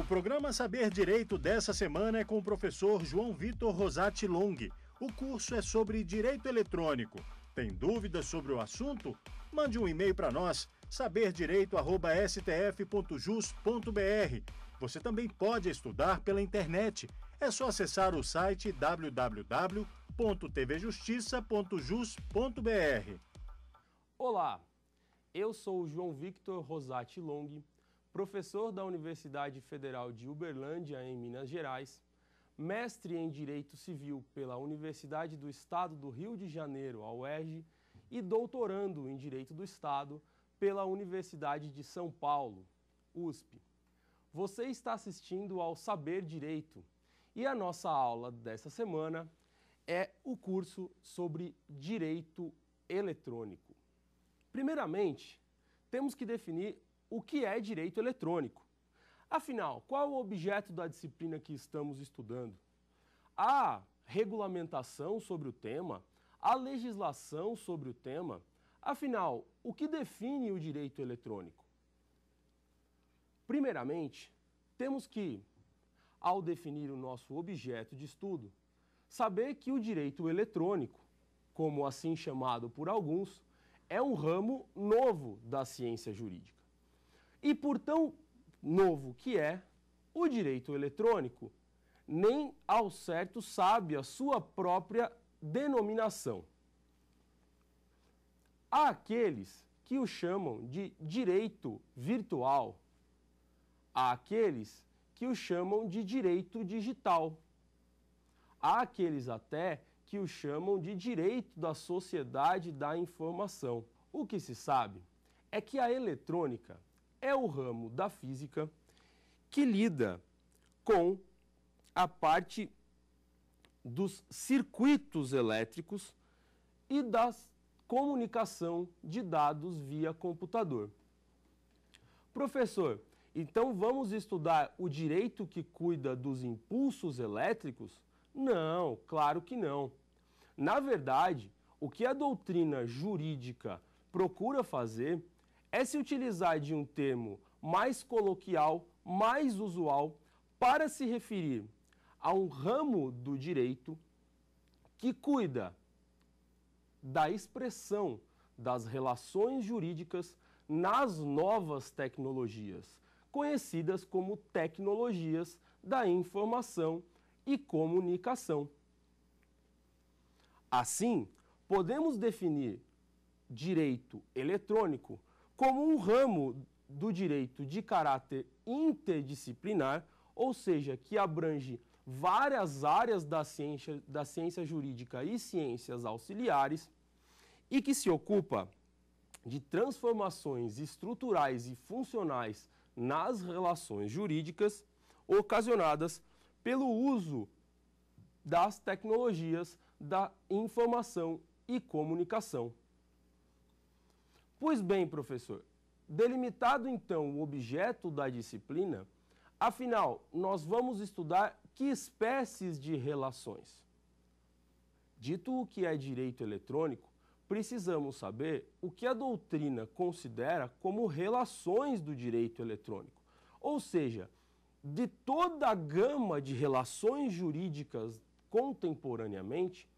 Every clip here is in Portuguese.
O programa Saber Direito dessa semana é com o professor João Vitor Rosati Long. O curso é sobre direito eletrônico. Tem dúvidas sobre o assunto? Mande um e-mail para nós, saberdireito.stf.jus.br. Você também pode estudar pela internet. É só acessar o site www.tvjustiça.jus.br. Olá, eu sou o João Victor Rosati Long professor da Universidade Federal de Uberlândia, em Minas Gerais, mestre em Direito Civil pela Universidade do Estado do Rio de Janeiro, a UERJ, e doutorando em Direito do Estado pela Universidade de São Paulo, USP. Você está assistindo ao Saber Direito e a nossa aula dessa semana é o curso sobre Direito Eletrônico. Primeiramente, temos que definir o que é direito eletrônico. Afinal, qual o objeto da disciplina que estamos estudando? A regulamentação sobre o tema? A legislação sobre o tema? Afinal, o que define o direito eletrônico? Primeiramente, temos que, ao definir o nosso objeto de estudo, saber que o direito eletrônico, como assim chamado por alguns, é um ramo novo da ciência jurídica. E por tão novo que é, o direito eletrônico nem ao certo sabe a sua própria denominação. Há aqueles que o chamam de direito virtual, há aqueles que o chamam de direito digital, há aqueles até que o chamam de direito da sociedade da informação. O que se sabe é que a eletrônica é o ramo da física que lida com a parte dos circuitos elétricos e da comunicação de dados via computador. Professor, então vamos estudar o direito que cuida dos impulsos elétricos? Não, claro que não. Na verdade, o que a doutrina jurídica procura fazer é se utilizar de um termo mais coloquial, mais usual, para se referir a um ramo do direito que cuida da expressão das relações jurídicas nas novas tecnologias, conhecidas como tecnologias da informação e comunicação. Assim, podemos definir direito eletrônico como um ramo do direito de caráter interdisciplinar, ou seja, que abrange várias áreas da ciência, da ciência jurídica e ciências auxiliares, e que se ocupa de transformações estruturais e funcionais nas relações jurídicas ocasionadas pelo uso das tecnologias da informação e comunicação. Pois bem, professor, delimitado então o objeto da disciplina, afinal, nós vamos estudar que espécies de relações. Dito o que é direito eletrônico, precisamos saber o que a doutrina considera como relações do direito eletrônico, ou seja, de toda a gama de relações jurídicas contemporaneamente,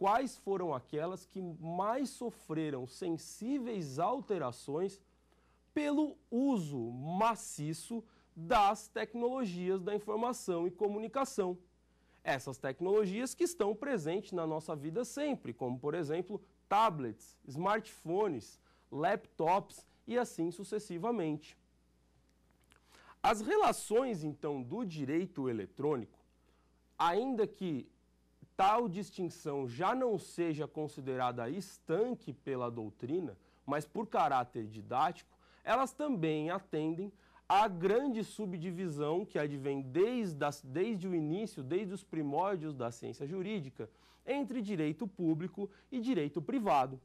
quais foram aquelas que mais sofreram sensíveis alterações pelo uso maciço das tecnologias da informação e comunicação. Essas tecnologias que estão presentes na nossa vida sempre, como por exemplo tablets, smartphones, laptops e assim sucessivamente. As relações então do direito eletrônico, ainda que tal distinção já não seja considerada estanque pela doutrina, mas por caráter didático, elas também atendem à grande subdivisão que advém desde, as, desde o início, desde os primórdios da ciência jurídica, entre direito público e direito privado.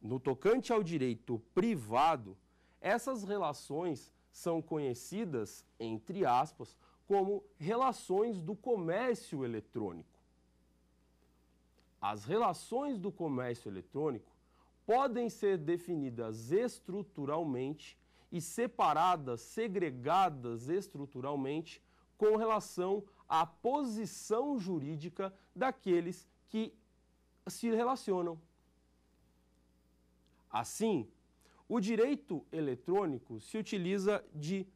No tocante ao direito privado, essas relações são conhecidas, entre aspas, como relações do comércio eletrônico. As relações do comércio eletrônico podem ser definidas estruturalmente e separadas, segregadas estruturalmente com relação à posição jurídica daqueles que se relacionam. Assim, o direito eletrônico se utiliza de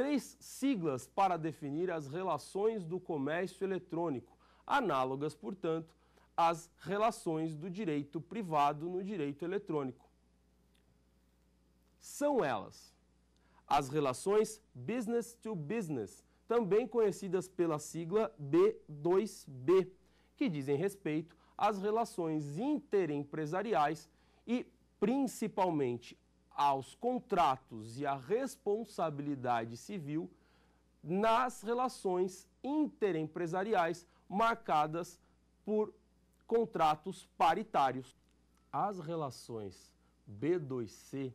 três siglas para definir as relações do comércio eletrônico, análogas, portanto, às relações do direito privado no direito eletrônico. São elas as relações business to business, também conhecidas pela sigla B2B, que dizem respeito às relações interempresariais e principalmente aos contratos e à responsabilidade civil nas relações interempresariais marcadas por contratos paritários. As relações B2C,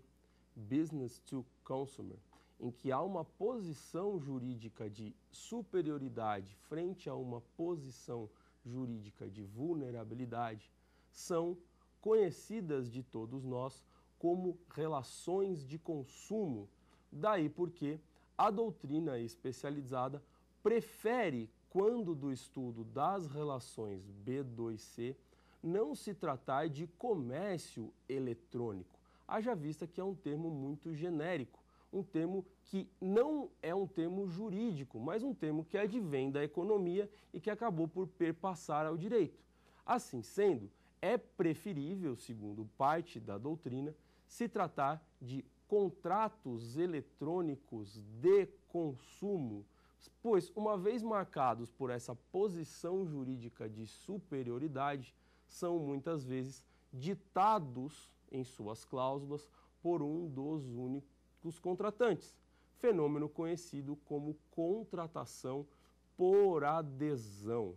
Business to Consumer, em que há uma posição jurídica de superioridade frente a uma posição jurídica de vulnerabilidade, são conhecidas de todos nós como relações de consumo. Daí porque a doutrina especializada prefere, quando do estudo das relações B2C, não se tratar de comércio eletrônico, haja vista que é um termo muito genérico, um termo que não é um termo jurídico, mas um termo que advém da economia e que acabou por perpassar ao direito. Assim sendo, é preferível, segundo parte da doutrina, se tratar de contratos eletrônicos de consumo, pois, uma vez marcados por essa posição jurídica de superioridade, são muitas vezes ditados em suas cláusulas por um dos únicos contratantes, fenômeno conhecido como contratação por adesão.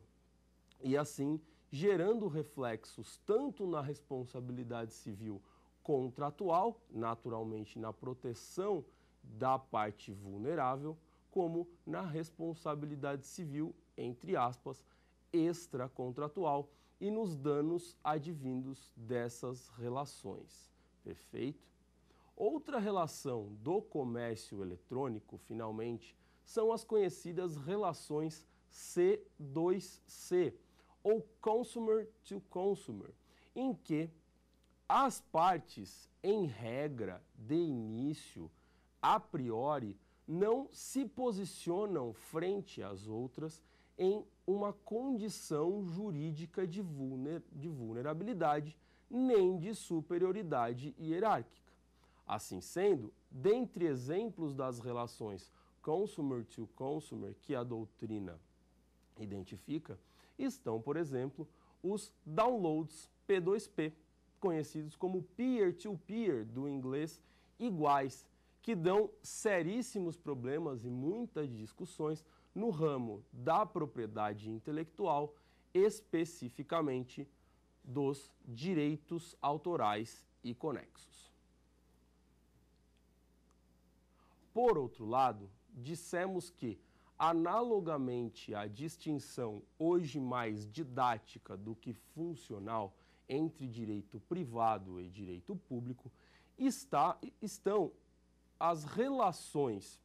E assim, gerando reflexos tanto na responsabilidade civil contratual, naturalmente na proteção da parte vulnerável, como na responsabilidade civil, entre aspas, extracontratual e nos danos advindos dessas relações. Perfeito? Outra relação do comércio eletrônico, finalmente, são as conhecidas relações C2C, ou consumer to consumer, em que as partes, em regra, de início, a priori, não se posicionam frente às outras em uma condição jurídica de, vulner, de vulnerabilidade nem de superioridade hierárquica. Assim sendo, dentre exemplos das relações consumer to consumer que a doutrina identifica, estão, por exemplo, os downloads P2P, conhecidos como peer-to-peer, -peer, do inglês iguais, que dão seríssimos problemas e muitas discussões no ramo da propriedade intelectual, especificamente dos direitos autorais e conexos. Por outro lado, dissemos que, analogamente à distinção hoje mais didática do que funcional, entre direito privado e direito público está, estão as relações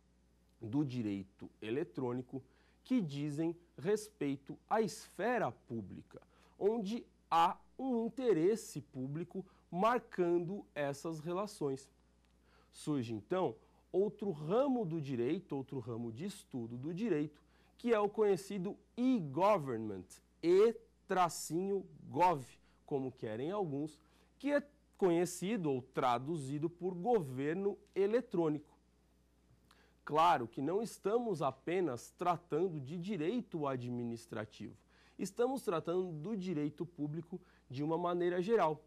do direito eletrônico que dizem respeito à esfera pública, onde há um interesse público marcando essas relações. Surge então outro ramo do direito, outro ramo de estudo do direito, que é o conhecido e-government, e tracinho gov, como querem alguns, que é conhecido ou traduzido por governo eletrônico. Claro que não estamos apenas tratando de direito administrativo, estamos tratando do direito público de uma maneira geral.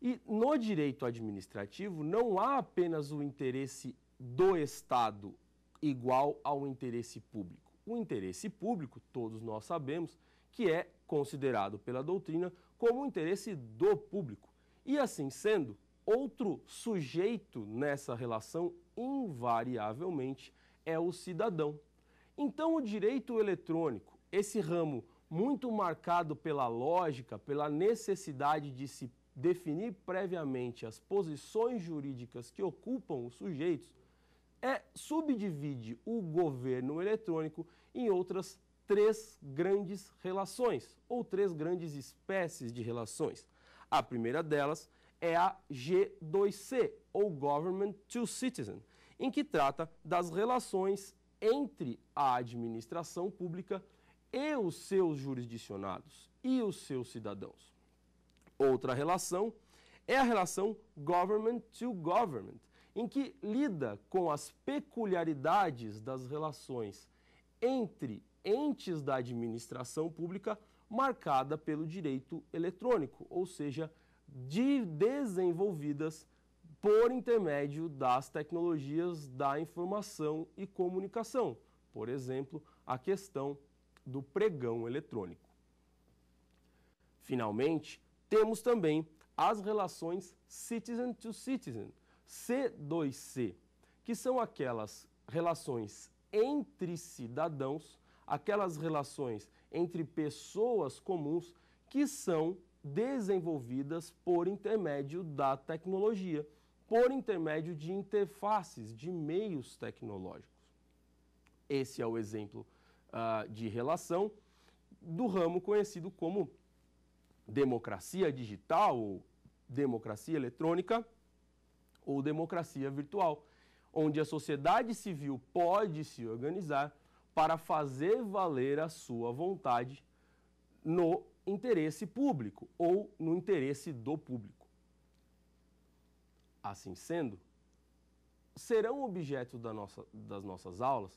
E no direito administrativo não há apenas o interesse do Estado igual ao interesse público. O interesse público, todos nós sabemos, que é considerado pela doutrina como o interesse do público. E assim sendo, outro sujeito nessa relação, invariavelmente, é o cidadão. Então, o direito eletrônico, esse ramo muito marcado pela lógica, pela necessidade de se definir previamente as posições jurídicas que ocupam os sujeitos, é, subdivide o governo eletrônico em outras três grandes relações, ou três grandes espécies de relações. A primeira delas é a G2C, ou Government to Citizen, em que trata das relações entre a administração pública e os seus jurisdicionados e os seus cidadãos. Outra relação é a relação government to government, em que lida com as peculiaridades das relações entre entes da administração pública marcada pelo direito eletrônico, ou seja, de desenvolvidas por intermédio das tecnologias da informação e comunicação, por exemplo, a questão do pregão eletrônico. Finalmente, temos também as relações citizen to citizen, C2C, que são aquelas relações entre cidadãos aquelas relações entre pessoas comuns que são desenvolvidas por intermédio da tecnologia, por intermédio de interfaces, de meios tecnológicos. Esse é o exemplo uh, de relação do ramo conhecido como democracia digital, ou democracia eletrônica ou democracia virtual, onde a sociedade civil pode se organizar para fazer valer a sua vontade no interesse público ou no interesse do público. Assim sendo, serão objeto da nossa, das nossas aulas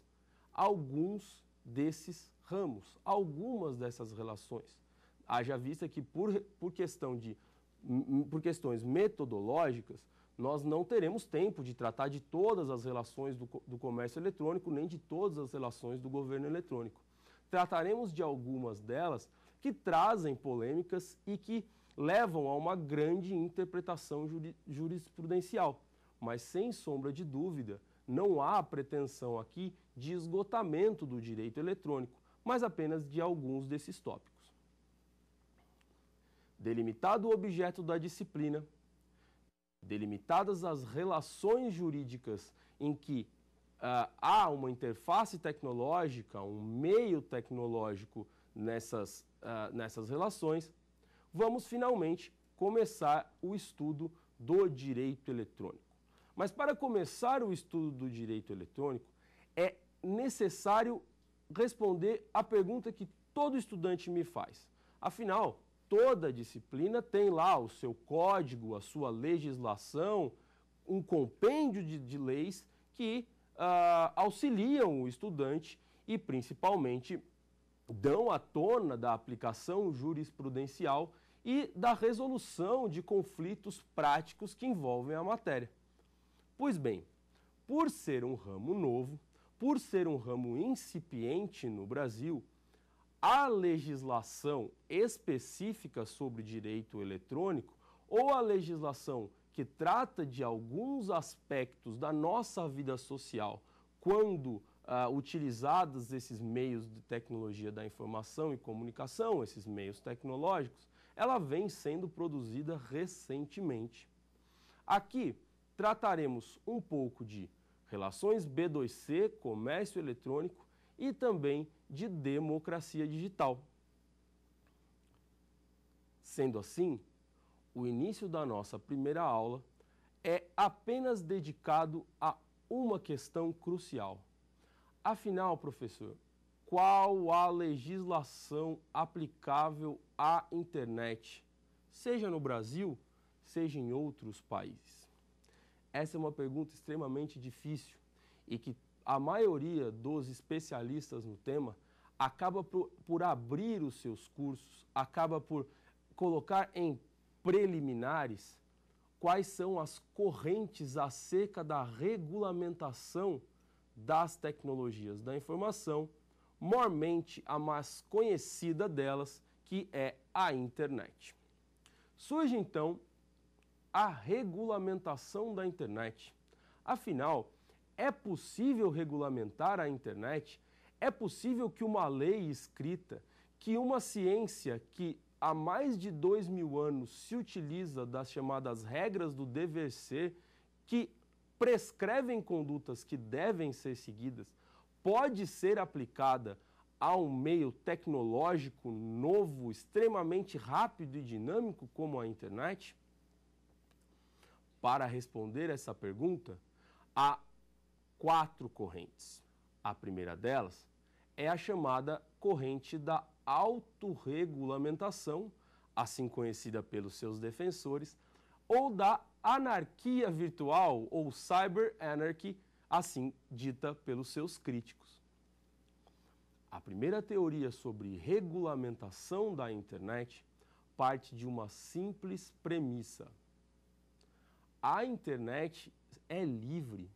alguns desses ramos, algumas dessas relações. Haja vista que, por, por, questão de, por questões metodológicas, nós não teremos tempo de tratar de todas as relações do, do comércio eletrônico, nem de todas as relações do governo eletrônico. Trataremos de algumas delas que trazem polêmicas e que levam a uma grande interpretação jurisprudencial. Mas, sem sombra de dúvida, não há pretensão aqui de esgotamento do direito eletrônico, mas apenas de alguns desses tópicos. Delimitado o objeto da disciplina, Delimitadas as relações jurídicas em que uh, há uma interface tecnológica, um meio tecnológico nessas, uh, nessas relações, vamos finalmente começar o estudo do direito eletrônico. Mas para começar o estudo do direito eletrônico, é necessário responder a pergunta que todo estudante me faz. Afinal, toda disciplina tem lá o seu código, a sua legislação, um compêndio de, de leis que uh, auxiliam o estudante e, principalmente, dão à tona da aplicação jurisprudencial e da resolução de conflitos práticos que envolvem a matéria. Pois bem, por ser um ramo novo, por ser um ramo incipiente no Brasil, a legislação específica sobre direito eletrônico ou a legislação que trata de alguns aspectos da nossa vida social quando uh, utilizados esses meios de tecnologia da informação e comunicação, esses meios tecnológicos, ela vem sendo produzida recentemente. Aqui trataremos um pouco de relações B2C, comércio eletrônico e também de democracia digital. Sendo assim, o início da nossa primeira aula é apenas dedicado a uma questão crucial. Afinal, professor, qual a legislação aplicável à internet, seja no Brasil, seja em outros países? Essa é uma pergunta extremamente difícil e que a maioria dos especialistas no tema acaba por, por abrir os seus cursos, acaba por colocar em preliminares quais são as correntes acerca da regulamentação das tecnologias da informação, mormente a mais conhecida delas, que é a internet. Surge então a regulamentação da internet. Afinal, é possível regulamentar a internet? É possível que uma lei escrita, que uma ciência que há mais de dois mil anos se utiliza das chamadas regras do dever ser, que prescrevem condutas que devem ser seguidas, pode ser aplicada a um meio tecnológico novo, extremamente rápido e dinâmico como a internet? Para responder essa pergunta, a quatro correntes. A primeira delas é a chamada corrente da autorregulamentação, assim conhecida pelos seus defensores, ou da anarquia virtual ou cyber anarchy, assim dita pelos seus críticos. A primeira teoria sobre regulamentação da internet parte de uma simples premissa. A internet é livre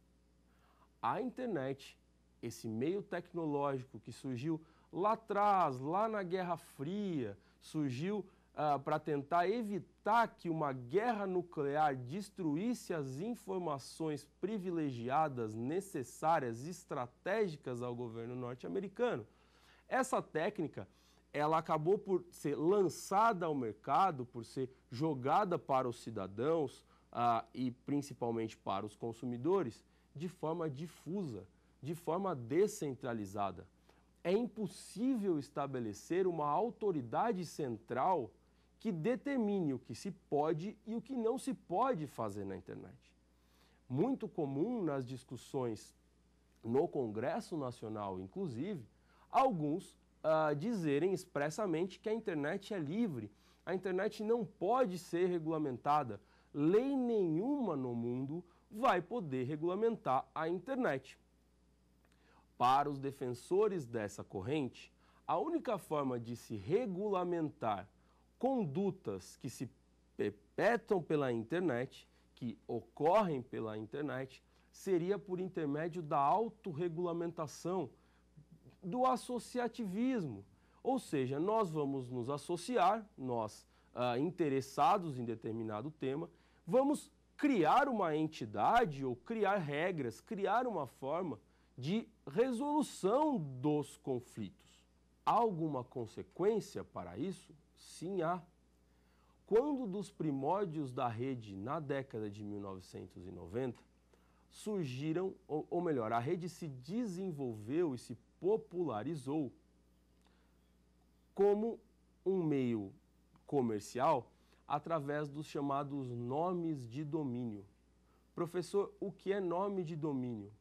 a internet, esse meio tecnológico que surgiu lá atrás, lá na Guerra Fria, surgiu uh, ah, para tentar evitar que uma guerra nuclear destruísse as informações privilegiadas, necessárias, estratégicas ao governo norte-americano. Essa técnica ela acabou por ser lançada ao mercado, por ser jogada para os cidadãos uh, e principalmente para os consumidores de forma difusa, de forma descentralizada. É impossível estabelecer uma autoridade central que determine o que se pode e o que não se pode fazer na internet. Muito comum nas discussões no Congresso Nacional, inclusive, alguns uh, dizerem expressamente que a internet é livre, a internet não pode ser regulamentada. Lei nenhuma no mundo vai poder regulamentar a internet. Para os defensores dessa corrente, a única forma de se regulamentar condutas que se perpetuam pela internet, que ocorrem pela internet, seria por intermédio da autorregulamentação, do associativismo. Ou seja, nós vamos nos associar, nós ah, interessados em determinado tema, vamos criar uma entidade ou criar regras, criar uma forma de resolução dos conflitos. Há alguma consequência para isso? Sim, há. Quando dos primórdios da rede na década de 1990 surgiram, ou, ou melhor, a rede se desenvolveu e se popularizou como um meio comercial através dos chamados nomes de domínio. Professor, o que é nome de domínio?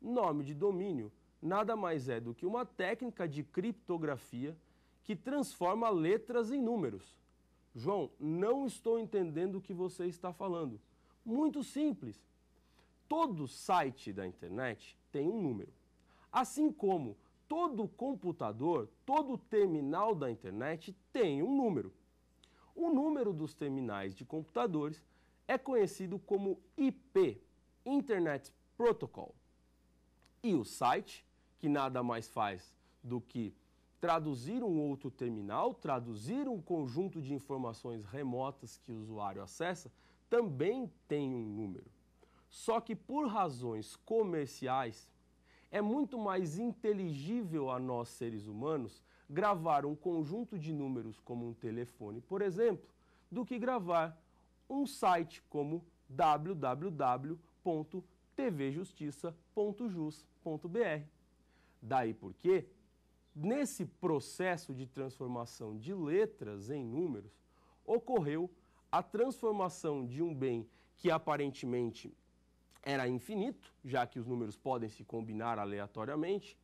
Nome de domínio nada mais é do que uma técnica de criptografia que transforma letras em números. João, não estou entendendo o que você está falando. Muito simples. Todo site da internet tem um número. Assim como todo computador, todo terminal da internet tem um número. O número dos terminais de computadores é conhecido como IP, Internet Protocol. E o site, que nada mais faz do que traduzir um outro terminal, traduzir um conjunto de informações remotas que o usuário acessa, também tem um número. Só que por razões comerciais, é muito mais inteligível a nós seres humanos gravar um conjunto de números como um telefone, por exemplo, do que gravar um site como www.tvjustiça.jus.br. Daí porque, nesse processo de transformação de letras em números, ocorreu a transformação de um bem que aparentemente era infinito, já que os números podem se combinar aleatoriamente,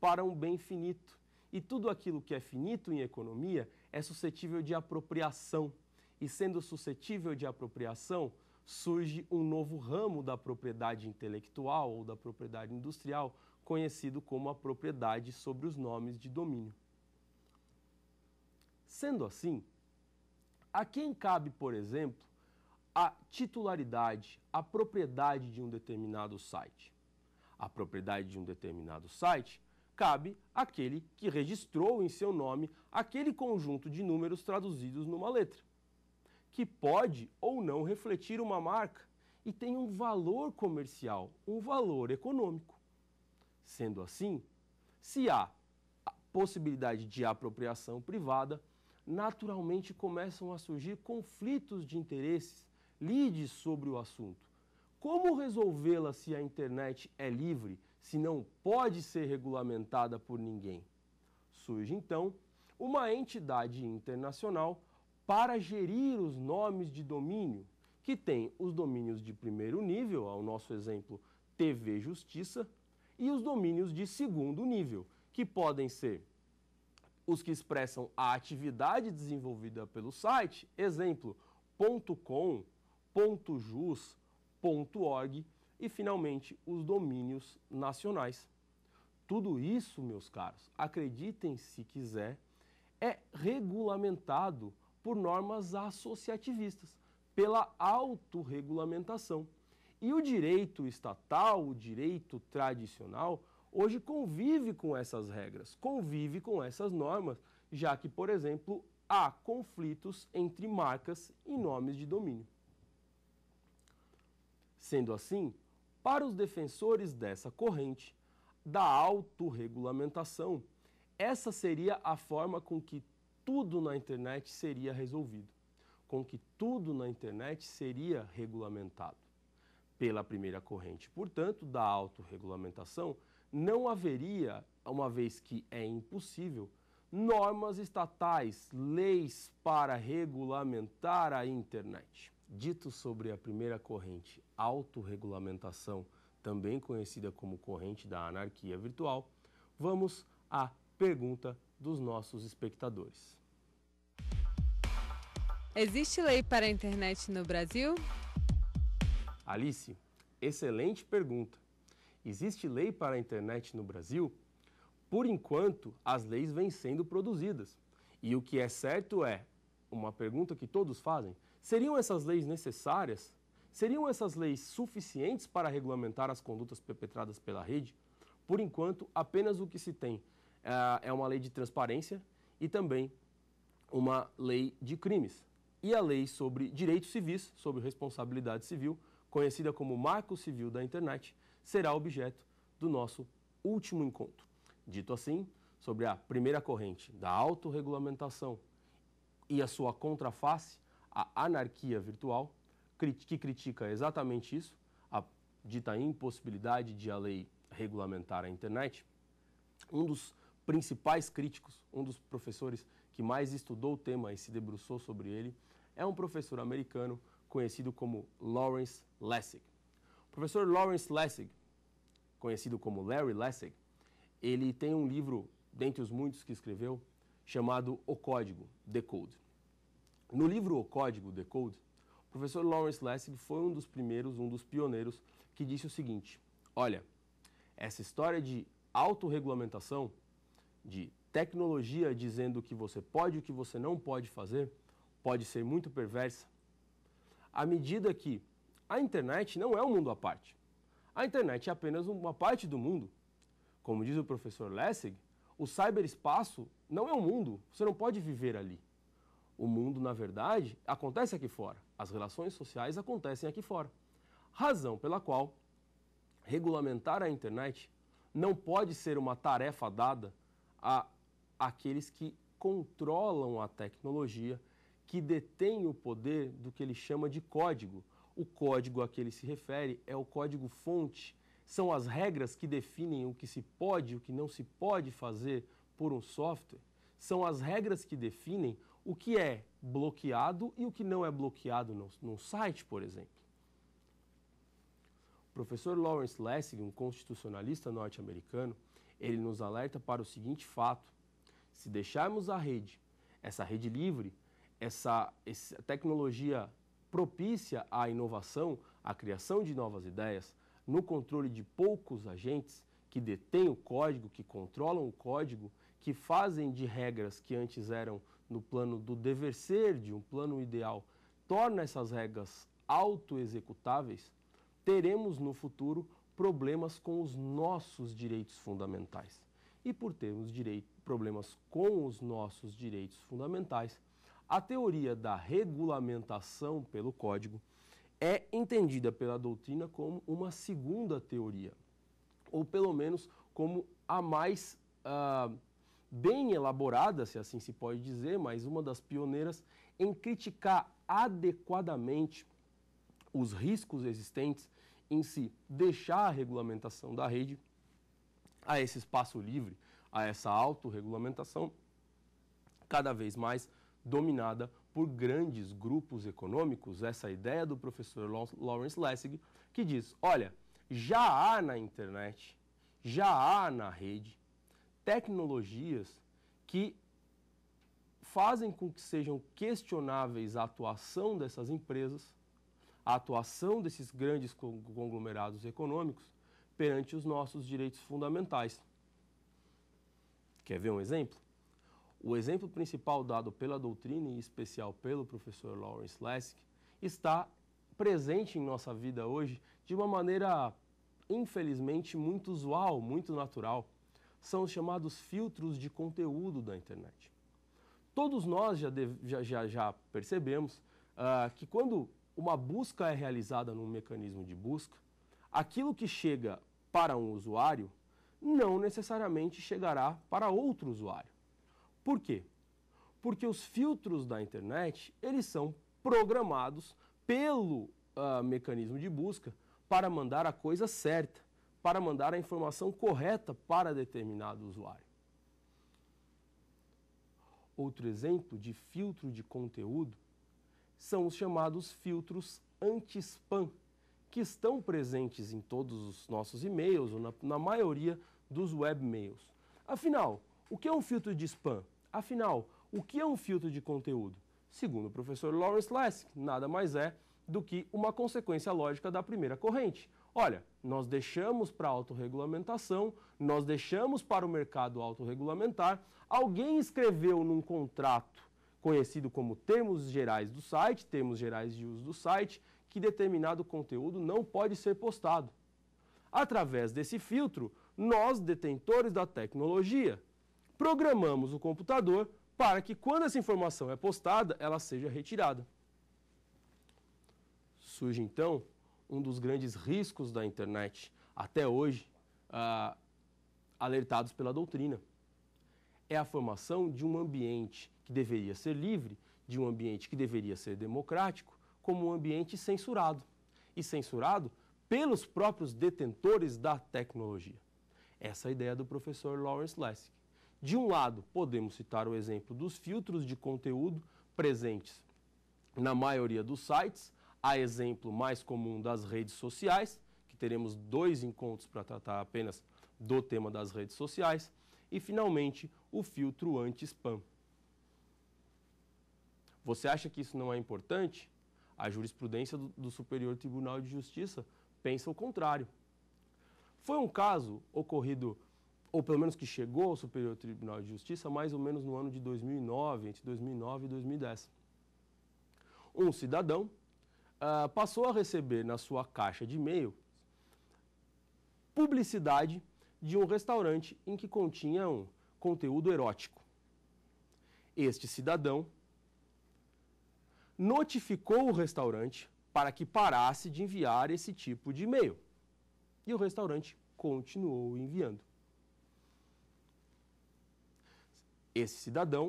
para um bem finito, e tudo aquilo que é finito em economia é suscetível de apropriação. E sendo suscetível de apropriação, surge um novo ramo da propriedade intelectual ou da propriedade industrial, conhecido como a propriedade sobre os nomes de domínio. Sendo assim, a quem cabe, por exemplo, a titularidade, a propriedade de um determinado site? A propriedade de um determinado site cabe àquele que registrou em seu nome aquele conjunto de números traduzidos numa letra, que pode ou não refletir uma marca e tem um valor comercial, um valor econômico. Sendo assim, se há possibilidade de apropriação privada, naturalmente começam a surgir conflitos de interesses, lides sobre o assunto. Como resolvê-la se a internet é livre? se não pode ser regulamentada por ninguém. Surge então uma entidade internacional para gerir os nomes de domínio, que tem os domínios de primeiro nível, ao nosso exemplo TV Justiça, e os domínios de segundo nível, que podem ser os que expressam a atividade desenvolvida pelo site, exemplo, .com, .jus, .org e, finalmente, os domínios nacionais. Tudo isso, meus caros, acreditem se quiser, é regulamentado por normas associativistas, pela autorregulamentação. E o direito estatal, o direito tradicional, hoje convive com essas regras, convive com essas normas, já que, por exemplo, há conflitos entre marcas e nomes de domínio. Sendo assim, para os defensores dessa corrente da autorregulamentação, essa seria a forma com que tudo na internet seria resolvido, com que tudo na internet seria regulamentado. Pela primeira corrente, portanto, da autorregulamentação, não haveria, uma vez que é impossível, normas estatais, leis para regulamentar a internet dito sobre a primeira corrente, autorregulamentação, também conhecida como corrente da anarquia virtual, vamos à pergunta dos nossos espectadores. Existe lei para a internet no Brasil? Alice, excelente pergunta. Existe lei para a internet no Brasil? Por enquanto, as leis vêm sendo produzidas. E o que é certo é, uma pergunta que todos fazem, Seriam essas leis necessárias? Seriam essas leis suficientes para regulamentar as condutas perpetradas pela rede? Por enquanto, apenas o que se tem eh, é uma lei de transparência e também uma lei de crimes. E a lei sobre direitos civis, sobre responsabilidade civil, conhecida como Marco Civil da Internet, será objeto do nosso último encontro. Dito assim, sobre a primeira corrente da autorregulamentação e a sua contraface, a anarquia virtual, que critica exatamente isso, a dita impossibilidade de a lei regulamentar a internet. Um dos principais críticos, um dos professores que mais estudou o tema e se debruçou sobre ele, é um professor americano conhecido como Lawrence Lessig. O professor Lawrence Lessig, conhecido como Larry Lessig, ele tem um livro, dentre os muitos que escreveu, chamado O Código, The Code. No livro O Código, The Code, o professor Lawrence Lessig foi um dos primeiros, um dos pioneiros, que disse o seguinte, olha, essa história de autorregulamentação, de tecnologia dizendo o que você pode e o que você não pode fazer, pode ser muito perversa, à medida que a internet não é um mundo à parte. A internet é apenas uma parte do mundo. Como diz o professor Lessig, o cyberespaço não é um mundo, você não pode viver ali. O mundo, na verdade, acontece aqui fora. As relações sociais acontecem aqui fora. Razão pela qual regulamentar a internet não pode ser uma tarefa dada a aqueles que controlam a tecnologia, que detêm o poder do que ele chama de código. O código a que ele se refere é o código-fonte. São as regras que definem o que se pode e o que não se pode fazer por um software. São as regras que definem o que é bloqueado e o que não é bloqueado no, num site, por exemplo. O professor Lawrence Lessig, um constitucionalista norte-americano, ele nos alerta para o seguinte fato: se deixarmos a rede, essa rede livre, essa, essa tecnologia propícia à inovação, à criação de novas ideias, no controle de poucos agentes que detêm o código, que controlam o código, que fazem de regras que antes eram no plano do dever ser de um plano ideal, torna essas regras autoexecutáveis, teremos no futuro problemas com os nossos direitos fundamentais. E por termos direito, problemas com os nossos direitos fundamentais, a teoria da regulamentação pelo Código é entendida pela doutrina como uma segunda teoria, ou pelo menos como a mais uh, bem elaborada, se assim se pode dizer, mas uma das pioneiras em criticar adequadamente os riscos existentes em se deixar a regulamentação da rede a esse espaço livre, a essa autorregulamentação cada vez mais dominada por grandes grupos econômicos, essa é ideia do professor Lawrence Lessig, que diz, olha, já há na internet, já há na rede tecnologias que fazem com que sejam questionáveis a atuação dessas empresas, a atuação desses grandes conglomerados econômicos perante os nossos direitos fundamentais. Quer ver um exemplo? O exemplo principal dado pela doutrina, em especial pelo professor Lawrence Lessig, está presente em nossa vida hoje de uma maneira, infelizmente, muito usual, muito natural são os chamados filtros de conteúdo da internet. Todos nós já, deve, já, já, percebemos uh, que quando uma busca é realizada num mecanismo de busca, aquilo que chega para um usuário não necessariamente chegará para outro usuário. Por quê? Porque os filtros da internet, eles são programados pelo uh, mecanismo de busca para mandar a coisa certa para mandar a informação correta para determinado usuário. Outro exemplo de filtro de conteúdo são os chamados filtros anti-spam, que estão presentes em todos os nossos e-mails ou na, na maioria dos webmails. Afinal, o que é um filtro de spam? Afinal, o que é um filtro de conteúdo? Segundo o professor Lawrence Lessig, nada mais é do que uma consequência lógica da primeira corrente, Olha, nós deixamos para a autorregulamentação, nós deixamos para o mercado autorregulamentar. Alguém escreveu num contrato conhecido como termos gerais do site, termos gerais de uso do site, que determinado conteúdo não pode ser postado. Através desse filtro, nós, detentores da tecnologia, programamos o computador para que quando essa informação é postada, ela seja retirada. Surge então um dos grandes riscos da internet até hoje, ah, alertados pela doutrina. É a formação de um ambiente que deveria ser livre, de um ambiente que deveria ser democrático, como um ambiente censurado. E censurado pelos próprios detentores da tecnologia. Essa é a ideia do professor Lawrence Lessig. De um lado, podemos citar o exemplo dos filtros de conteúdo presentes na maioria dos sites, a exemplo mais comum das redes sociais, que teremos dois encontros para tratar apenas do tema das redes sociais, e finalmente o filtro anti-spam. Você acha que isso não é importante? A jurisprudência do, do Superior Tribunal de Justiça pensa o contrário. Foi um caso ocorrido, ou pelo menos que chegou ao Superior Tribunal de Justiça, mais ou menos no ano de 2009, entre 2009 e 2010. Um cidadão ah, passou a receber na sua caixa de e-mail publicidade de um restaurante em que continha um conteúdo erótico. Este cidadão notificou o restaurante para que parasse de enviar esse tipo de e-mail. E o restaurante continuou enviando. Esse cidadão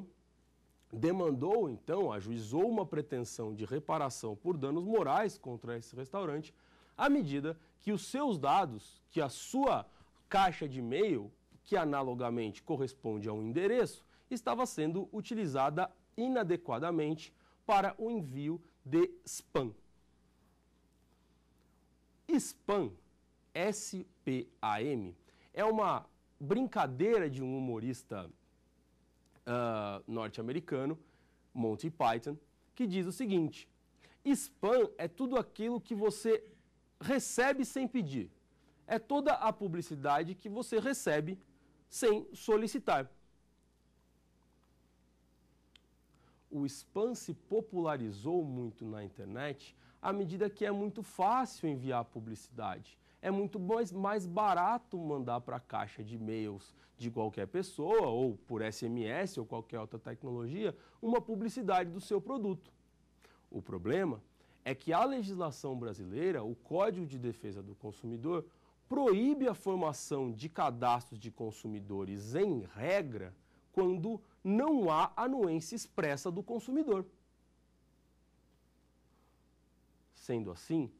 demandou, então, ajuizou uma pretensão de reparação por danos morais contra esse restaurante, à medida que os seus dados, que a sua caixa de e-mail, que analogamente corresponde a um endereço, estava sendo utilizada inadequadamente para o envio de spam. Spam, S-P-A-M, é uma brincadeira de um humorista uh, norte-americano, Monty Python, que diz o seguinte: spam é tudo aquilo que você recebe sem pedir. É toda a publicidade que você recebe sem solicitar. O spam se popularizou muito na internet à medida que é muito fácil enviar publicidade é muito mais barato mandar para a caixa de e-mails de qualquer pessoa, ou por SMS ou qualquer outra tecnologia, uma publicidade do seu produto. O problema é que a legislação brasileira, o Código de Defesa do Consumidor, proíbe a formação de cadastros de consumidores em regra quando não há anuência expressa do consumidor. Sendo assim,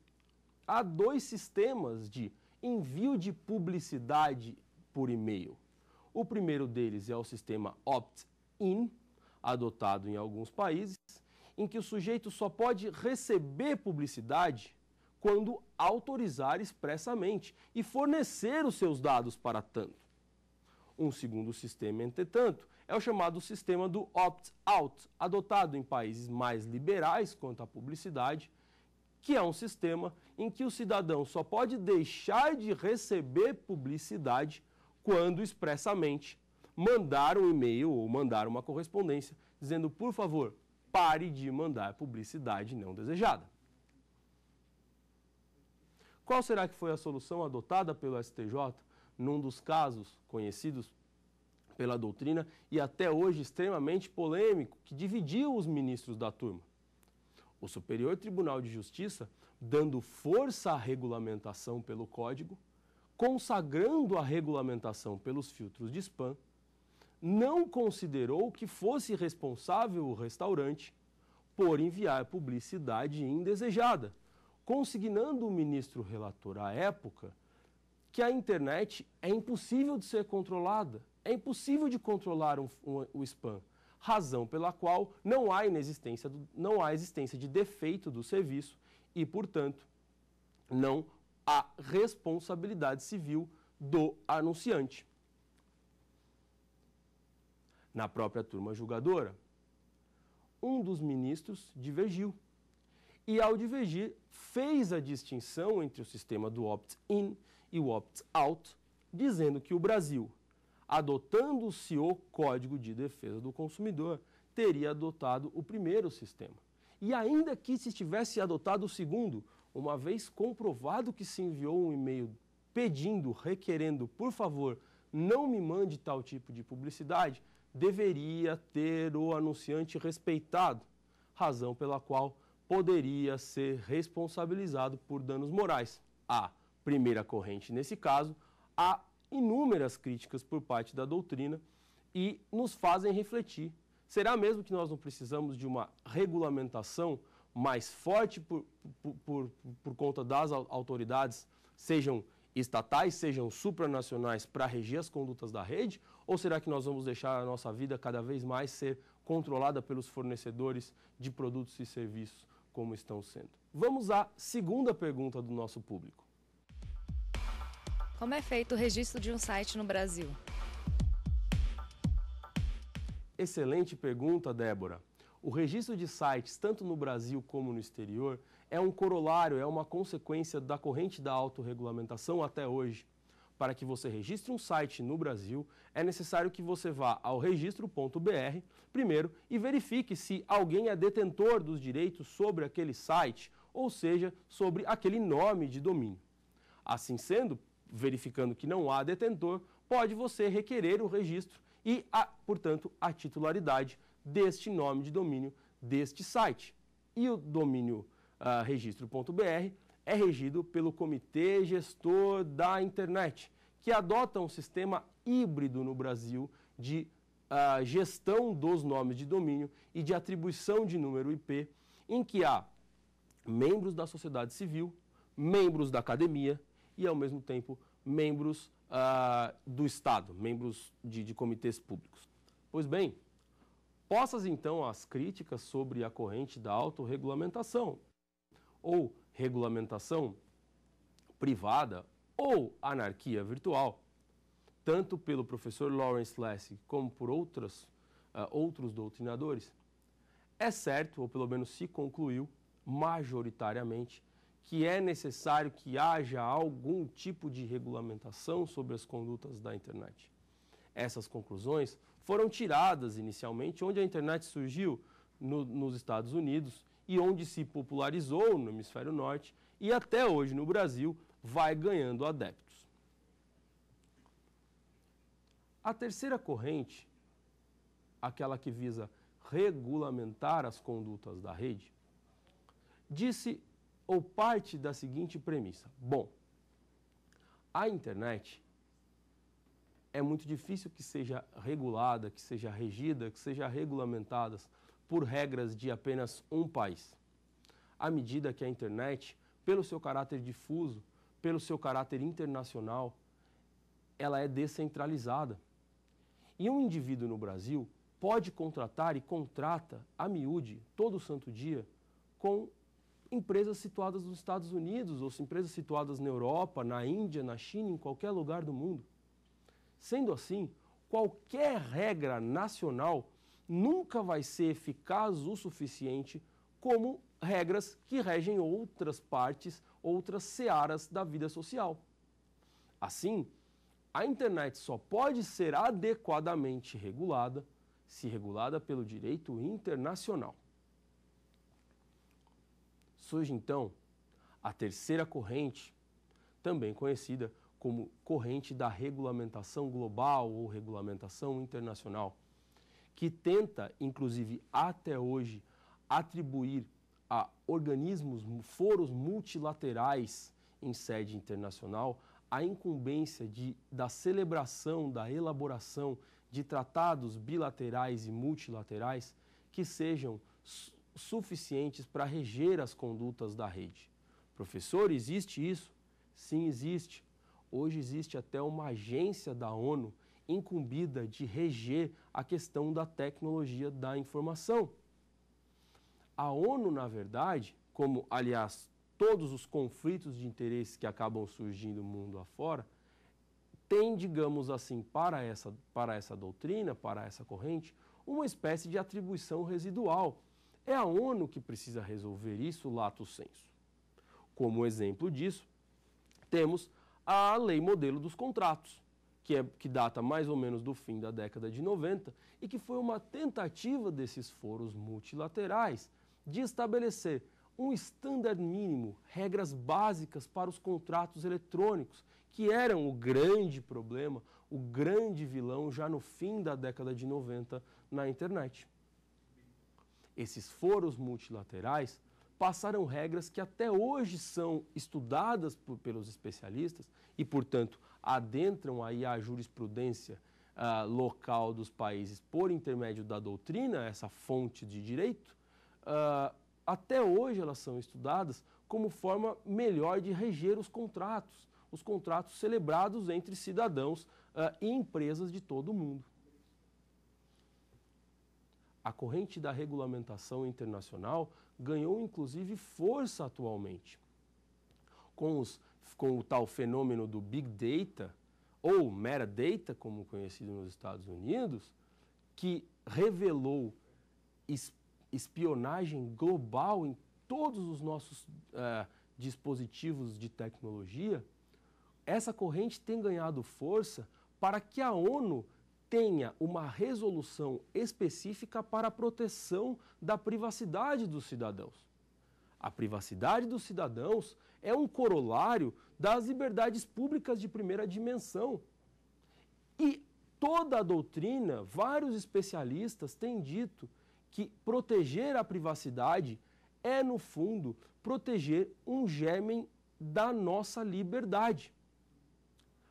Há dois sistemas de envio de publicidade por e-mail. O primeiro deles é o sistema opt-in, adotado em alguns países, em que o sujeito só pode receber publicidade quando autorizar expressamente e fornecer os seus dados para tanto. Um segundo sistema, entretanto, é o chamado sistema do opt-out, adotado em países mais liberais quanto à publicidade, que é um sistema em que o cidadão só pode deixar de receber publicidade quando expressamente mandar um e-mail ou mandar uma correspondência dizendo, por favor, pare de mandar publicidade não desejada. Qual será que foi a solução adotada pelo STJ num dos casos conhecidos pela doutrina e até hoje extremamente polêmico, que dividiu os ministros da turma? o Superior Tribunal de Justiça dando força à regulamentação pelo código, consagrando a regulamentação pelos filtros de spam, não considerou que fosse responsável o restaurante por enviar publicidade indesejada, consignando o ministro relator à época que a internet é impossível de ser controlada, é impossível de controlar um, um, o spam razão pela qual não há, inexistência do, não há existência de defeito do serviço e, portanto, não há responsabilidade civil do anunciante. Na própria turma julgadora, um dos ministros divergiu. E, ao divergir, fez a distinção entre o sistema do opt-in e o opt-out, dizendo que o Brasil adotando-se o Código de Defesa do Consumidor, teria adotado o primeiro sistema. E ainda que se tivesse adotado o segundo, uma vez comprovado que se enviou um e-mail pedindo, requerendo, por favor, não me mande tal tipo de publicidade, deveria ter o anunciante respeitado, razão pela qual poderia ser responsabilizado por danos morais. A primeira corrente, nesse caso, a inúmeras críticas por parte da doutrina e nos fazem refletir. Será mesmo que nós não precisamos de uma regulamentação mais forte por, por, por, por conta das autoridades, sejam estatais, sejam supranacionais, para reger as condutas da rede? Ou será que nós vamos deixar a nossa vida cada vez mais ser controlada pelos fornecedores de produtos e serviços como estão sendo? Vamos à segunda pergunta do nosso público. Como é feito o registro de um site no Brasil? Excelente pergunta, Débora. O registro de sites, tanto no Brasil como no exterior, é um corolário, é uma consequência da corrente da autorregulamentação até hoje. Para que você registre um site no Brasil, é necessário que você vá ao registro.br primeiro e verifique se alguém é detentor dos direitos sobre aquele site, ou seja, sobre aquele nome de domínio. Assim sendo, verificando que não há detentor, pode você requerer o registro e, a, portanto, a titularidade deste nome de domínio deste site. E o domínio uh, registro.br é regido pelo Comitê Gestor da Internet, que adota um sistema híbrido no Brasil de uh, gestão dos nomes de domínio e de atribuição de número IP, em que há membros da sociedade civil, membros da academia, e, ao mesmo tempo, membros ah, do Estado, membros de, de comitês públicos. Pois bem, possas então as críticas sobre a corrente da autorregulamentação ou regulamentação privada ou anarquia virtual, tanto pelo professor Lawrence Lessig como por outras, uh, outros doutrinadores, é certo, ou pelo menos se concluiu, majoritariamente, que é necessário que haja algum tipo de regulamentação sobre as condutas da internet. Essas conclusões foram tiradas inicialmente onde a internet surgiu no, nos Estados Unidos e onde se popularizou no hemisfério norte e até hoje no Brasil vai ganhando adeptos. A terceira corrente, aquela que visa regulamentar as condutas da rede, disse ou parte da seguinte premissa: bom, a internet é muito difícil que seja regulada, que seja regida, que seja regulamentada por regras de apenas um país. À medida que a internet, pelo seu caráter difuso, pelo seu caráter internacional, ela é descentralizada. E um indivíduo no Brasil pode contratar e contrata a miúde todo santo dia com empresas situadas nos Estados Unidos, ou empresas situadas na Europa, na Índia, na China, em qualquer lugar do mundo. Sendo assim, qualquer regra nacional nunca vai ser eficaz o suficiente como regras que regem outras partes, outras searas da vida social. Assim, a internet só pode ser adequadamente regulada se regulada pelo direito internacional. Surge então a terceira corrente, também conhecida como corrente da regulamentação global ou regulamentação internacional, que tenta, inclusive até hoje, atribuir a organismos, foros multilaterais em sede internacional a incumbência de, da celebração, da elaboração de tratados bilaterais e multilaterais que sejam suficientes para reger as condutas da rede. Professor, existe isso? Sim, existe. Hoje existe até uma agência da ONU incumbida de reger a questão da tecnologia da informação. A ONU, na verdade, como aliás todos os conflitos de interesse que acabam surgindo mundo afora, tem, digamos assim, para essa, para essa doutrina, para essa corrente, uma espécie de atribuição residual é a ONU que precisa resolver isso, lato senso. Como exemplo disso, temos a lei modelo dos contratos, que, é, que data mais ou menos do fim da década de 90 e que foi uma tentativa desses foros multilaterais de estabelecer um standard mínimo, regras básicas para os contratos eletrônicos, que eram o grande problema, o grande vilão já no fim da década de 90 na internet. Esses foros multilaterais passaram regras que até hoje são estudadas por, pelos especialistas e, portanto, adentram aí a jurisprudência uh, local dos países por intermédio da doutrina, essa fonte de direito, uh, até hoje elas são estudadas como forma melhor de reger os contratos, os contratos celebrados entre cidadãos uh, e empresas de todo o mundo a corrente da regulamentação internacional ganhou inclusive força atualmente. Com, os, com o tal fenômeno do Big Data, ou Metadata, como conhecido nos Estados Unidos, que revelou espionagem global em todos os nossos uh, dispositivos de tecnologia, essa corrente tem ganhado força para que a ONU tenha uma resolução específica para a proteção da privacidade dos cidadãos. A privacidade dos cidadãos é um corolário das liberdades públicas de primeira dimensão. E toda a doutrina, vários especialistas têm dito que proteger a privacidade é, no fundo, proteger um germen da nossa liberdade.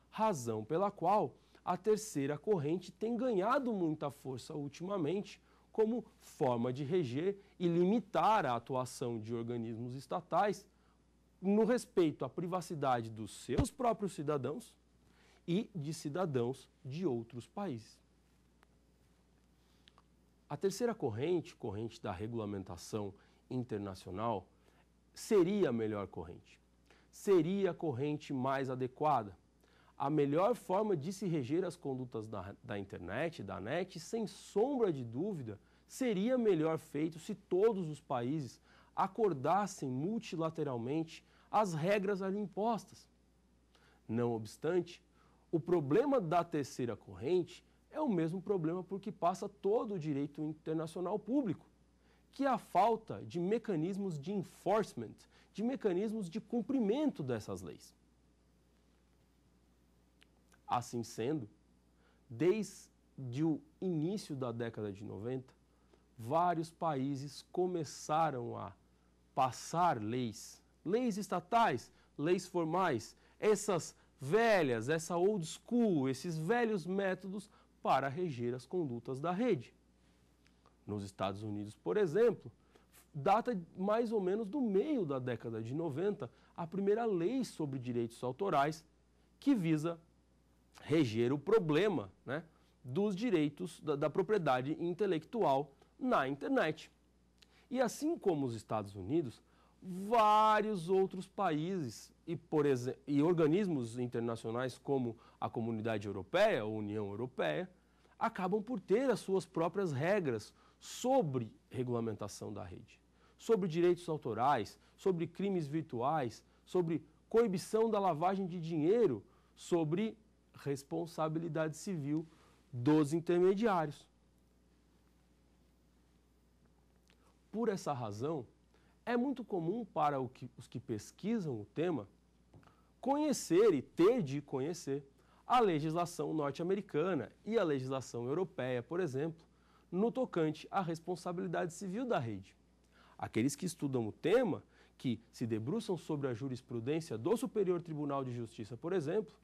Razão pela qual a terceira corrente tem ganhado muita força ultimamente como forma de reger e limitar a atuação de organismos estatais no respeito à privacidade dos seus próprios cidadãos e de cidadãos de outros países. A terceira corrente, corrente da regulamentação internacional, seria a melhor corrente. Seria a corrente mais adequada, a melhor forma de se reger as condutas da, da internet, da net, sem sombra de dúvida, seria melhor feito se todos os países acordassem multilateralmente as regras ali impostas. Não obstante, o problema da terceira corrente é o mesmo problema por que passa todo o direito internacional público, que é a falta de mecanismos de enforcement, de mecanismos de cumprimento dessas leis. Assim sendo, desde o início da década de 90, vários países começaram a passar leis, leis estatais, leis formais, essas velhas, essa old school, esses velhos métodos para reger as condutas da rede. Nos Estados Unidos, por exemplo, data mais ou menos do meio da década de 90 a primeira lei sobre direitos autorais que visa reger o problema né, dos direitos da, da propriedade intelectual na internet. E assim como os Estados Unidos, vários outros países e, por e organismos internacionais como a Comunidade Europeia, a União Europeia, acabam por ter as suas próprias regras sobre regulamentação da rede, sobre direitos autorais, sobre crimes virtuais, sobre coibição da lavagem de dinheiro, sobre responsabilidade civil dos intermediários. Por essa razão, é muito comum para os que pesquisam o tema conhecer e ter de conhecer a legislação norte-americana e a legislação europeia, por exemplo, no tocante à responsabilidade civil da rede. Aqueles que estudam o tema, que se debruçam sobre a jurisprudência do Superior Tribunal de Justiça, por exemplo,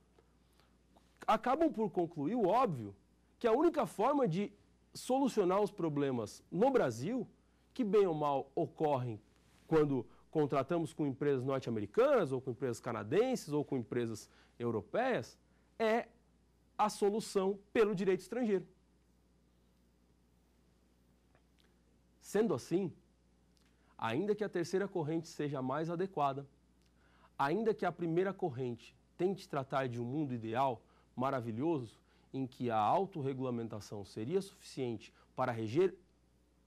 acabam por concluir o óbvio, que a única forma de solucionar os problemas no Brasil, que bem ou mal ocorrem quando contratamos com empresas norte-americanas, ou com empresas canadenses, ou com empresas europeias, é a solução pelo direito estrangeiro. Sendo assim, ainda que a terceira corrente seja a mais adequada, ainda que a primeira corrente tente tratar de um mundo ideal, maravilhoso em que a autorregulamentação seria suficiente para reger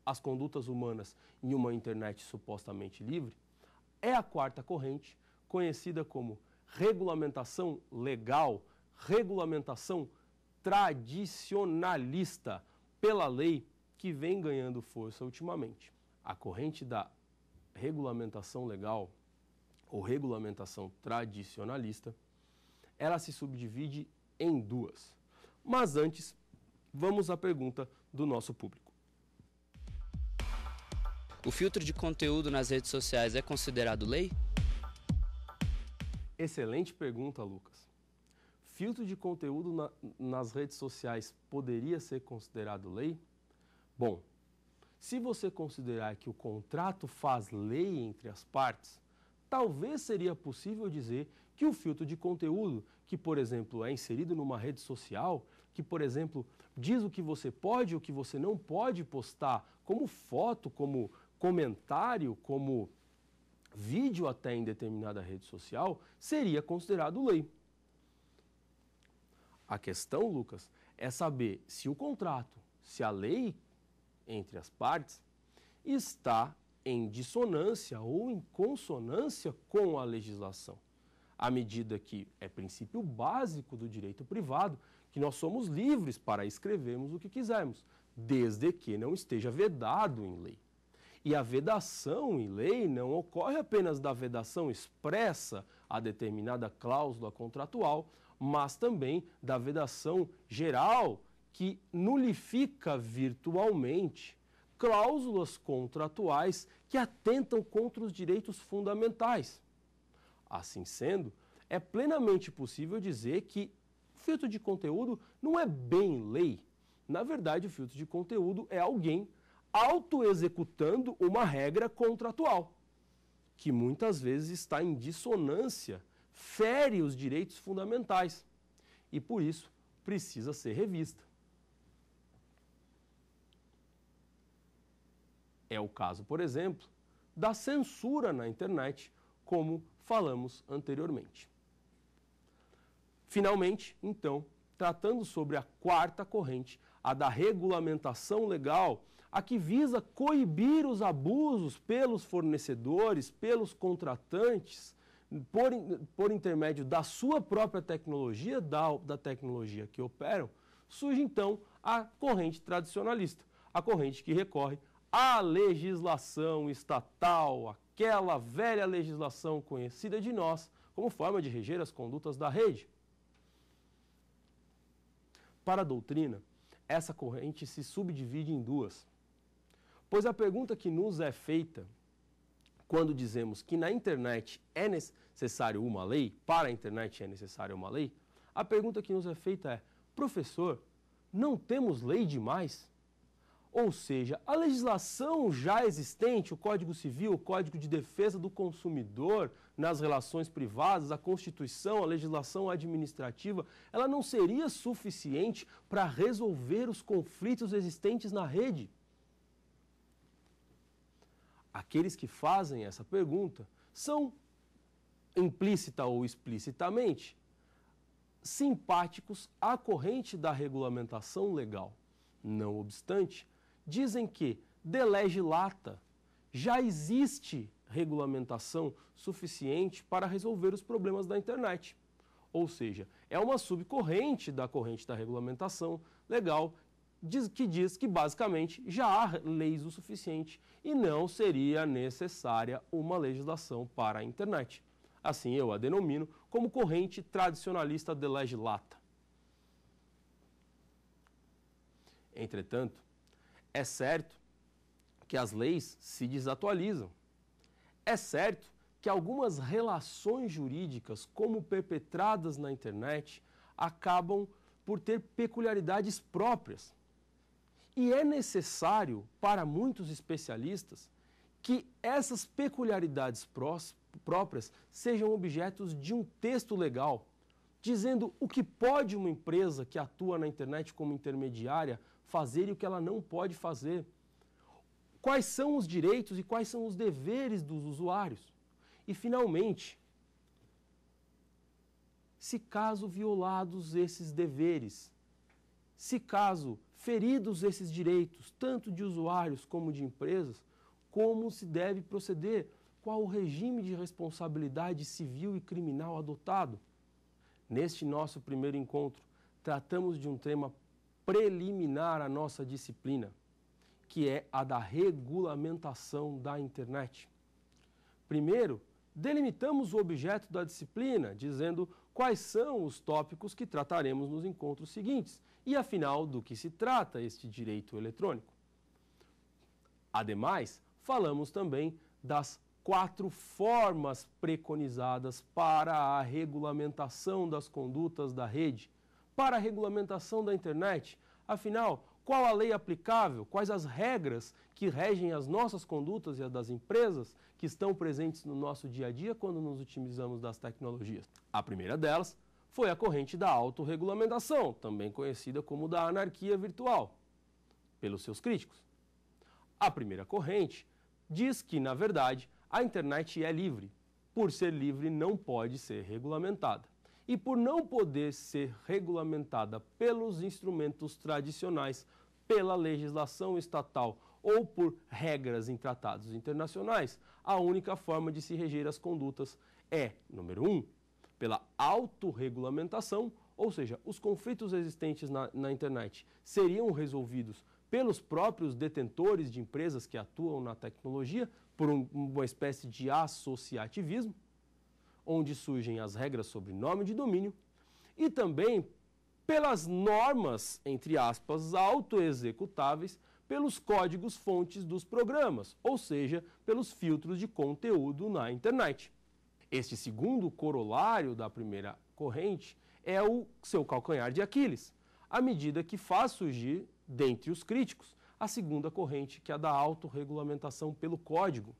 as condutas humanas em uma internet supostamente livre, é a quarta corrente, conhecida como regulamentação legal, regulamentação tradicionalista pela lei que vem ganhando força ultimamente. A corrente da regulamentação legal ou regulamentação tradicionalista, ela se subdivide em duas. Mas antes, vamos à pergunta do nosso público. O filtro de conteúdo nas redes sociais é considerado lei? Excelente pergunta, Lucas. Filtro de conteúdo na, nas redes sociais poderia ser considerado lei? Bom, se você considerar que o contrato faz lei entre as partes, talvez seria possível dizer que o filtro de conteúdo, que por exemplo é inserido numa rede social, que por exemplo diz o que você pode e o que você não pode postar, como foto, como comentário, como vídeo até em determinada rede social, seria considerado lei. A questão, Lucas, é saber se o contrato, se a lei entre as partes está em dissonância ou em consonância com a legislação à medida que é princípio básico do direito privado que nós somos livres para escrevermos o que quisermos, desde que não esteja vedado em lei. E a vedação em lei não ocorre apenas da vedação expressa a determinada cláusula contratual, mas também da vedação geral que nulifica virtualmente cláusulas contratuais que atentam contra os direitos fundamentais. Assim sendo, é plenamente possível dizer que o filtro de conteúdo não é bem lei. Na verdade, o filtro de conteúdo é alguém auto-executando uma regra contratual, que muitas vezes está em dissonância, fere os direitos fundamentais e, por isso, precisa ser revista. É o caso, por exemplo, da censura na internet como falamos anteriormente. Finalmente, então, tratando sobre a quarta corrente, a da regulamentação legal, a que visa coibir os abusos pelos fornecedores, pelos contratantes, por, por intermédio da sua própria tecnologia, da, da tecnologia que operam, surge então a corrente tradicionalista, a corrente que recorre à legislação estatal, à aquela velha legislação conhecida de nós como forma de reger as condutas da rede. Para a doutrina, essa corrente se subdivide em duas. Pois a pergunta que nos é feita quando dizemos que na internet é necessário uma lei, para a internet é necessária uma lei, a pergunta que nos é feita é: professor, não temos lei demais? Ou seja, a legislação já existente, o Código Civil, o Código de Defesa do Consumidor nas relações privadas, a Constituição, a legislação administrativa, ela não seria suficiente para resolver os conflitos existentes na rede? Aqueles que fazem essa pergunta são, implícita ou explicitamente, simpáticos à corrente da regulamentação legal. Não obstante, dizem que de lata já existe regulamentação suficiente para resolver os problemas da internet. Ou seja, é uma subcorrente da corrente da regulamentação legal que diz que basicamente já há leis o suficiente e não seria necessária uma legislação para a internet. Assim eu a denomino como corrente tradicionalista de legislata. Entretanto, é certo que as leis se desatualizam. É certo que algumas relações jurídicas, como perpetradas na internet, acabam por ter peculiaridades próprias. E é necessário, para muitos especialistas, que essas peculiaridades próprias sejam objetos de um texto legal, dizendo o que pode uma empresa que atua na internet como intermediária fazer e o que ela não pode fazer. Quais são os direitos e quais são os deveres dos usuários? E, finalmente, se caso violados esses deveres, se caso feridos esses direitos, tanto de usuários como de empresas, como se deve proceder? Qual o regime de responsabilidade civil e criminal adotado? Neste nosso primeiro encontro, tratamos de um tema preliminar à nossa disciplina, que é a da regulamentação da internet. Primeiro, delimitamos o objeto da disciplina, dizendo quais são os tópicos que trataremos nos encontros seguintes e, afinal, do que se trata este direito eletrônico. Ademais, falamos também das quatro formas preconizadas para a regulamentação das condutas da rede, para a regulamentação da internet? Afinal, qual a lei aplicável? Quais as regras que regem as nossas condutas e as das empresas que estão presentes no nosso dia a dia quando nos utilizamos das tecnologias? A primeira delas foi a corrente da autorregulamentação, também conhecida como da anarquia virtual, pelos seus críticos. A primeira corrente diz que, na verdade, a internet é livre. Por ser livre, não pode ser regulamentada e por não poder ser regulamentada pelos instrumentos tradicionais, pela legislação estatal ou por regras em tratados internacionais, a única forma de se reger as condutas é, número um, pela autorregulamentação, ou seja, os conflitos existentes na, na internet seriam resolvidos pelos próprios detentores de empresas que atuam na tecnologia, por um, uma espécie de associativismo onde surgem as regras sobre nome de domínio, e também pelas normas, entre aspas, autoexecutáveis pelos códigos fontes dos programas, ou seja, pelos filtros de conteúdo na internet. Este segundo corolário da primeira corrente é o seu calcanhar de Aquiles, à medida que faz surgir, dentre os críticos, a segunda corrente, que é a da autorregulamentação pelo código,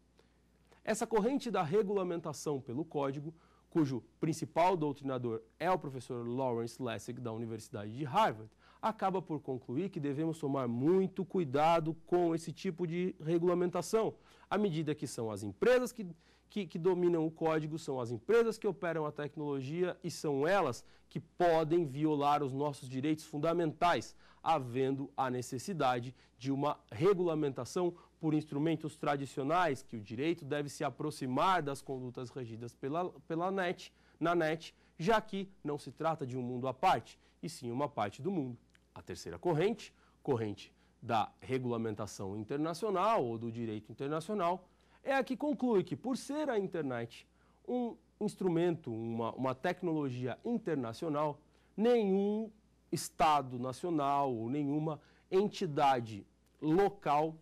essa corrente da regulamentação pelo código, cujo principal doutrinador é o professor Lawrence Lessig da Universidade de Harvard, acaba por concluir que devemos tomar muito cuidado com esse tipo de regulamentação, à medida que são as empresas que, que, que dominam o código, são as empresas que operam a tecnologia e são elas que podem violar os nossos direitos fundamentais, havendo a necessidade de uma regulamentação por instrumentos tradicionais, que o direito deve se aproximar das condutas regidas pela, pela NET, na NET, já que não se trata de um mundo à parte, e sim uma parte do mundo. A terceira corrente, corrente da regulamentação internacional ou do direito internacional, é a que conclui que, por ser a internet um instrumento, uma, uma tecnologia internacional, nenhum Estado nacional ou nenhuma entidade local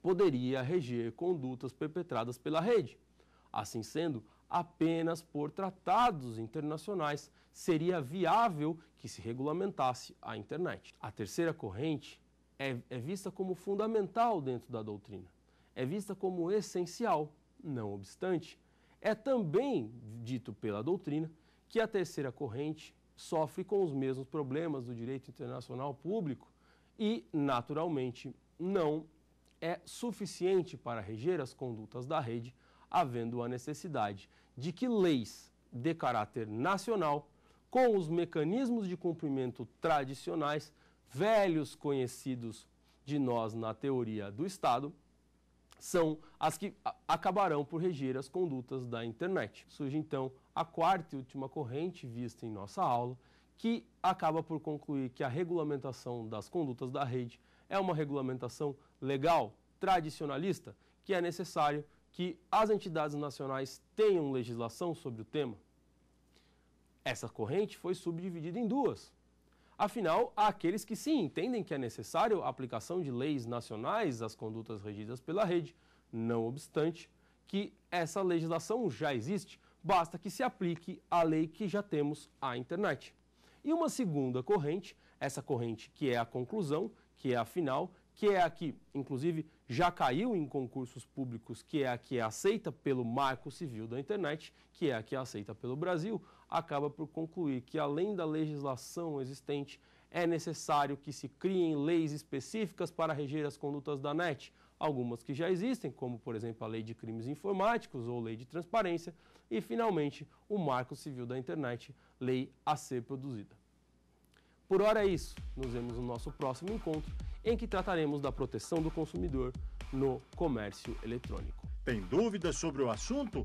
poderia reger condutas perpetradas pela rede. Assim sendo, apenas por tratados internacionais seria viável que se regulamentasse a internet. A terceira corrente é, é vista como fundamental dentro da doutrina é vista como essencial. Não obstante, é também dito pela doutrina que a terceira corrente sofre com os mesmos problemas do direito internacional público e, naturalmente, não é suficiente para reger as condutas da rede, havendo a necessidade de que leis de caráter nacional, com os mecanismos de cumprimento tradicionais, velhos conhecidos de nós na teoria do Estado, são as que acabarão por reger as condutas da internet. Surge então a quarta e última corrente vista em nossa aula, que acaba por concluir que a regulamentação das condutas da rede é uma regulamentação legal, tradicionalista, que é necessário que as entidades nacionais tenham legislação sobre o tema. Essa corrente foi subdividida em duas. Afinal, há aqueles que sim entendem que é necessário a aplicação de leis nacionais às condutas regidas pela rede, não obstante que essa legislação já existe, basta que se aplique a lei que já temos à internet. E uma segunda corrente, essa corrente que é a conclusão, que é a final, que é a que, inclusive, já caiu em concursos públicos, que é a que é aceita pelo Marco Civil da Internet, que é a que é aceita pelo Brasil, acaba por concluir que, além da legislação existente, é necessário que se criem leis específicas para reger as condutas da NET, algumas que já existem, como, por exemplo, a Lei de Crimes Informáticos ou Lei de Transparência, e, finalmente, o Marco Civil da Internet, lei a ser produzida. Por hora é isso. Nos vemos no nosso próximo encontro, em que trataremos da proteção do consumidor no comércio eletrônico. Tem dúvidas sobre o assunto?